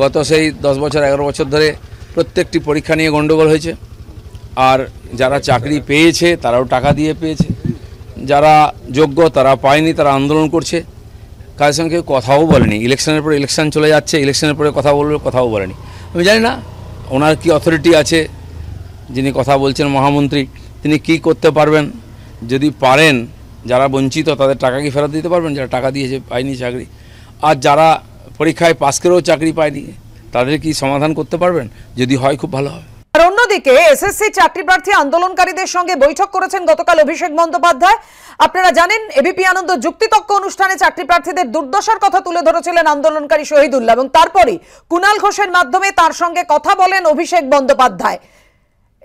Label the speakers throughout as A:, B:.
A: গত সেই দশ বছর এগারো বছর ধরে প্রত্যেকটি পরীক্ষা নিয়ে গণ্ডগোল হয়েছে আর যারা চাকরি পেয়েছে তারাও টাকা দিয়ে পেয়েছে যারা যোগ্য তারা পায়নি তারা আন্দোলন করছে কাদের সঙ্গে কথাও বলেনি ইলেকশনের পরে ইলেকশন চলে যাচ্ছে ইলেকশনের পরে কথা বলবে কথাও বলেনি আমি জানি না ওনার কি অথরিটি আছে যিনি কথা বলছেন মহামন্ত্রী তিনি কি করতে পারবেন যদি পারেন যারা বঞ্চিত তাদের টাকা কি ফেরত দিতে পারবেন যারা টাকা দিয়েছে পায়নি চাকরি আর যারা পরীক্ষায় পাস করেও চাকরি পায়নি তাদের কি সমাধান করতে পারবেন যদি হয় খুব ভালো হবে
B: আর অন্যদিকে এসএসসি চাকরি প্রার্থী আন্দোলনকারীদের সঙ্গে বৈঠক করেছেন গতকাল অভিষেক বন্দ্যোপাধ্যায় আপনারা জানেন এবিপি আনন্দ যুক্তিতক্ক অনুষ্ঠানে চাকরি প্রার্থীদের দুর্দশার কথা তুলে ধরেছিলেন আন্দোলনকারী শহীদুল্লাহ এবং তারপরে কুনাল ঘোষের মাধ্যমে তার সঙ্গে কথা বলেন অভিষেক বন্দ্যোপাধ্যায়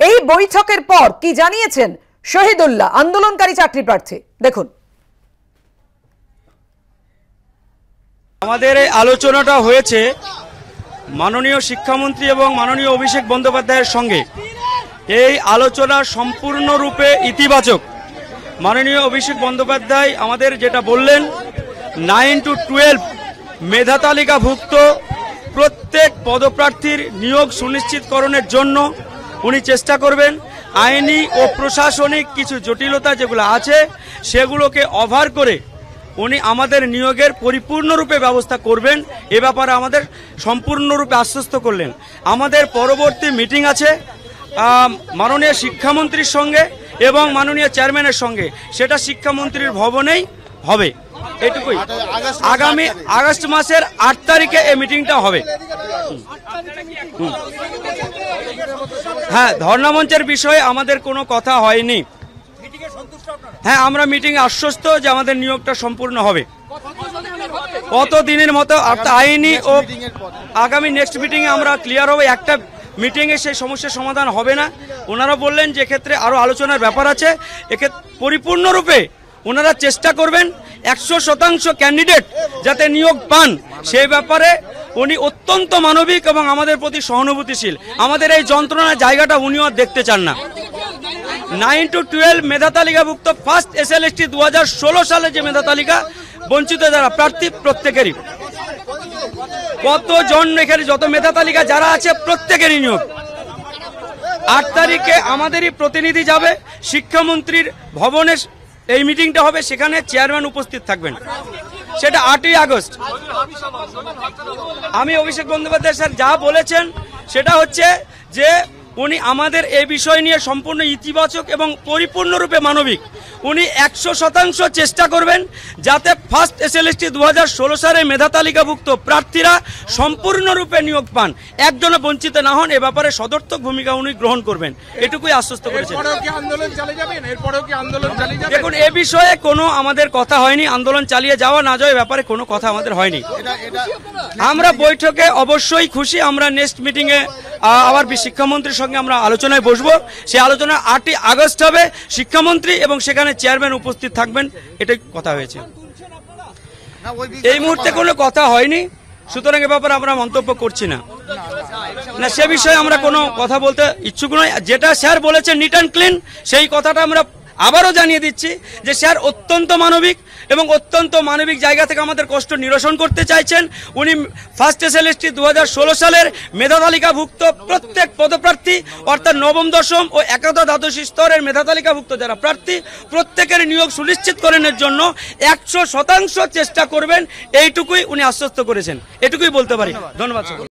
B: এই বৈঠকের পর কি জানিয়েছেন শহীদুল্লাহ আন্দোলনকারী চাকরি প্রার্থী দেখুন আমাদের এই আলোচনাটা হয়েছে মাননীয় শিক্ষামন্ত্রী এবং মাননীয় অভিষেক বন্দ্যোপাধ্যায়ের সঙ্গে এই আলোচনা সম্পূর্ণরূপে ইতিবাচক মাননীয় অভিষেক বন্দ্যোপাধ্যায় আমাদের যেটা বললেন নাইন টু টুয়েলভ মেধা তালিকাভুক্ত প্রত্যেক পদপ্রার্থীর নিয়োগ সুনিশ্চিতকরণের জন্য উনি চেষ্টা করবেন আইনি ও প্রশাসনিক কিছু জটিলতা যেগুলো আছে সেগুলোকে অভার করে উনি আমাদের নিয়োগের পরিপূর্ণরূপে ব্যবস্থা করবেন এ ব্যাপারে আমাদের সম্পূর্ণরূপে আশ্বস্ত করলেন আমাদের পরবর্তী মিটিং আছে মাননীয় শিক্ষামন্ত্রীর সঙ্গে এবং মাননীয় চেয়ারম্যানের সঙ্গে সেটা শিক্ষামন্ত্রীর ভবনেই হবে এটুকুই আগামী আগস্ট মাসের আট তারিখে এই মিটিংটা হবে হ্যাঁ ধর্ণামঞ্চের বিষয়ে আমাদের কোনো কথা হয়নি হ্যাঁ আমরা মিটিং আশ্বস্ত যে আমাদের নিয়োগটা সম্পূর্ণ হবে কত দিনের মতো আইনি ও আগামী নেক্সট মিটিংয়ে আমরা ক্লিয়ার হবে একটা মিটিংয়ে সেই সমস্যার সমাধান হবে না ওনারা বললেন যে এক্ষেত্রে আরও আলোচনার ব্যাপার আছে এক্ষেত্রে পরিপূর্ণরূপে ওনারা চেষ্টা করবেন একশো শতাংশ ক্যান্ডিডেট যাতে নিয়োগ পান সেই ব্যাপারে উনি অত্যন্ত মানবিক এবং আমাদের প্রতি সহানুভূতিশীল আমাদের এই যন্ত্রণার জায়গাটা উনিও দেখতে চান না নাইন টু টুয়েলভ মেধা তালিকাভুক্ত ফার্স্ট এস এল এসটি দু সালে যে মেধা তালিকা বঞ্চিত যারা প্রার্থী প্রত্যেকেরই কতজন এখানে যত মেধা তালিকা যারা আছে প্রত্যেকেরই নিয়োগ আট তারিখে আমাদেরই প্রতিনিধি যাবে শিক্ষামন্ত্রীর ভবনে এই মিটিংটা হবে সেখানে চেয়ারম্যান উপস্থিত থাকবেন সেটা আটই আগস্ট আমি অভিষেক বন্দ্যোপাধ্যায় স্যার যা বলেছেন সেটা হচ্ছে যে উনি আমাদের এ বিষয় নিয়ে সম্পূর্ণ ইতিবাচক এবং পরিপূর্ণরূপে মানবিক উনি একশো শতাংশ চেষ্টা করবেন যাতে ফার্স্ট এসএলএসটি দু হাজার ষোলো সালে মেধা তালিকাভুক্ত প্রার্থীরা সম্পূর্ণরূপে নিয়োগ পান একজনে বঞ্চিত না হন এ ব্যাপারে সদর্থক ভূমিকা উনি গ্রহণ করবেন এটুকুই আশ্বস্ত করেছেন দেখুন এ বিষয়ে কোনো আমাদের কথা হয়নি আন্দোলন চালিয়ে যাওয়া না যাওয়া ব্যাপারে কোনো কথা আমাদের হয়নি
A: আমরা বৈঠকে
B: অবশ্যই খুশি আমরা নেক্সট মিটিংয়ে আবার শিক্ষামন্ত্রীর সঙ্গে আমরা আলোচনায় বসবো সেই আলোচনা আটই আগস্ট হবে শিক্ষামন্ত্রী এবং সেখানে চেয়ারম্যান উপস্থিত থাকবেন এটাই কথা হয়েছে এই মুহূর্তে কোনো কথা হয়নি সুতরাং এ ব্যাপারে আমরা মন্তব্য করছি না না সে বিষয়ে আমরা কোনো কথা বলতে ইচ্ছুক নয় যেটা স্যার বলেছেন নিট অ্যান্ড ক্লিন সেই কথাটা আমরা আবারও জানিয়ে দিচ্ছি যে স্যার অত্যন্ত মানবিক এবং অত্যন্ত মানবিক জায়গা থেকে আমাদের কষ্ট নিরসন করতে চাইছেন উনি ফার্স্ট এসএলএসটি দু সালের মেধা তালিকাভুক্ত প্রত্যেক পদপ্রার্থী অর্থাৎ নবম দশম ও একাদশ দ্বাদশ স্তরের মেধা তালিকাভুক্ত যারা প্রার্থী প্রত্যেকের নিয়োগ সুনিশ্চিত করেনের জন্য
A: একশো শতাংশ চেষ্টা করবেন এইটুকুই উনি আশ্বস্ত করেছেন এটুকুই বলতে পারি ধন্যবাদ